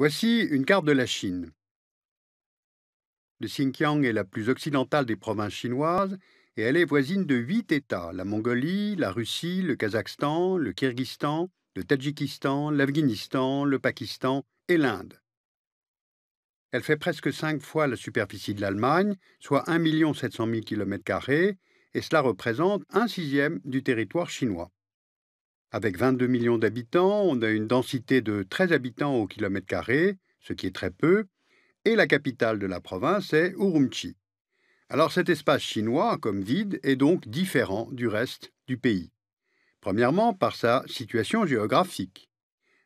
Voici une carte de la Chine. Le Xinjiang est la plus occidentale des provinces chinoises et elle est voisine de huit États, la Mongolie, la Russie, le Kazakhstan, le Kyrgyzstan, le Tadjikistan, l'Afghanistan, le Pakistan et l'Inde. Elle fait presque cinq fois la superficie de l'Allemagne, soit 1 700 000 km, et cela représente un sixième du territoire chinois. Avec 22 millions d'habitants, on a une densité de 13 habitants au kilomètre carré, ce qui est très peu, et la capitale de la province est Urumqi. Alors cet espace chinois, comme vide, est donc différent du reste du pays. Premièrement, par sa situation géographique.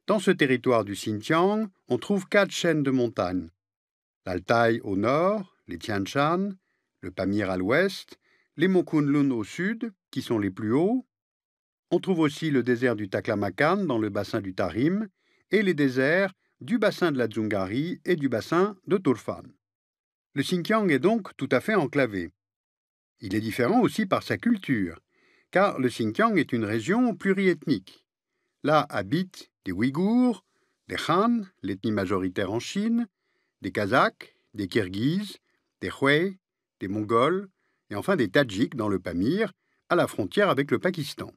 Dans ce territoire du Xinjiang, on trouve quatre chaînes de montagnes. L'Altaï au nord, les Tianchan, le Pamir à l'ouest, les Mokunlun au sud, qui sont les plus hauts, on trouve aussi le désert du Taklamakan dans le bassin du Tarim et les déserts du bassin de la Dzungari et du bassin de Turfan. Le Xinjiang est donc tout à fait enclavé. Il est différent aussi par sa culture, car le Xinjiang est une région pluriethnique. Là habitent des Ouïghours, des Han, l'ethnie majoritaire en Chine, des Kazakhs, des Kirghizes, des Hui, des Mongols et enfin des Tadjiks dans le Pamir, à la frontière avec le Pakistan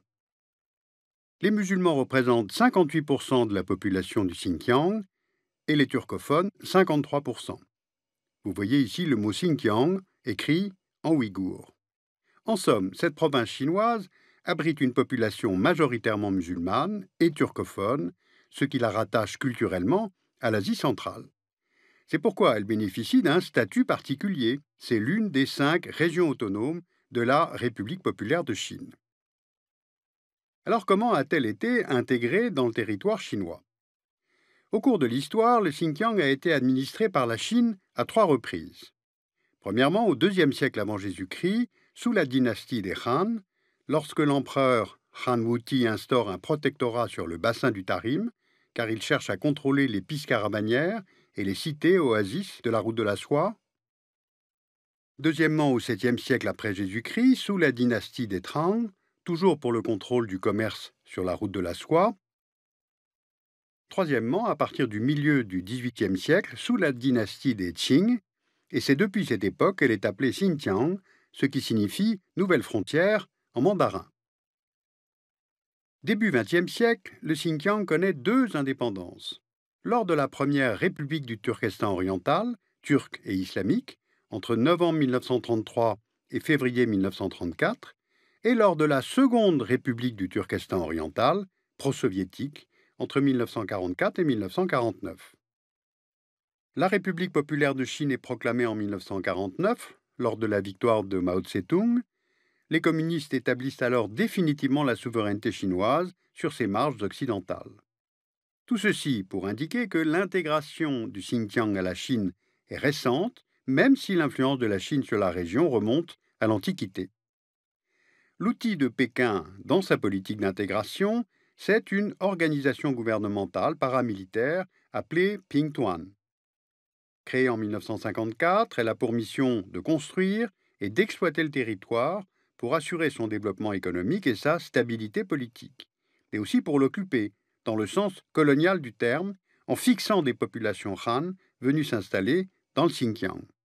les musulmans représentent 58% de la population du Xinjiang et les turcophones 53%. Vous voyez ici le mot Xinjiang écrit en ouïghour. En somme, cette province chinoise abrite une population majoritairement musulmane et turcophone, ce qui la rattache culturellement à l'Asie centrale. C'est pourquoi elle bénéficie d'un statut particulier. C'est l'une des cinq régions autonomes de la République populaire de Chine. Alors comment a-t-elle été intégrée dans le territoire chinois Au cours de l'histoire, le Xinjiang a été administré par la Chine à trois reprises. Premièrement, au IIe siècle avant Jésus-Christ, sous la dynastie des Han, lorsque l'empereur Han Wuti instaure un protectorat sur le bassin du Tarim, car il cherche à contrôler les pistes caravanières et les cités oasis de la route de la soie. Deuxièmement, au 7 siècle après Jésus-Christ, sous la dynastie des Trang, toujours pour le contrôle du commerce sur la route de la soie. Troisièmement, à partir du milieu du XVIIIe siècle, sous la dynastie des Qing, et c'est depuis cette époque qu'elle est appelée Xinjiang, ce qui signifie nouvelle frontière en mandarin. Début XXe siècle, le Xinjiang connaît deux indépendances. Lors de la première République du Turkestan oriental, turque et islamique, entre novembre 1933 et février 1934, et lors de la Seconde République du Turkestan oriental, pro-soviétique, entre 1944 et 1949. La République populaire de Chine est proclamée en 1949, lors de la victoire de Mao Tse-tung. Les communistes établissent alors définitivement la souveraineté chinoise sur ses marges occidentales. Tout ceci pour indiquer que l'intégration du Xinjiang à la Chine est récente, même si l'influence de la Chine sur la région remonte à l'Antiquité. L'outil de Pékin dans sa politique d'intégration, c'est une organisation gouvernementale paramilitaire appelée Pingtuan. Créée en 1954, elle a pour mission de construire et d'exploiter le territoire pour assurer son développement économique et sa stabilité politique, mais aussi pour l'occuper, dans le sens colonial du terme, en fixant des populations Han venues s'installer dans le Xinjiang.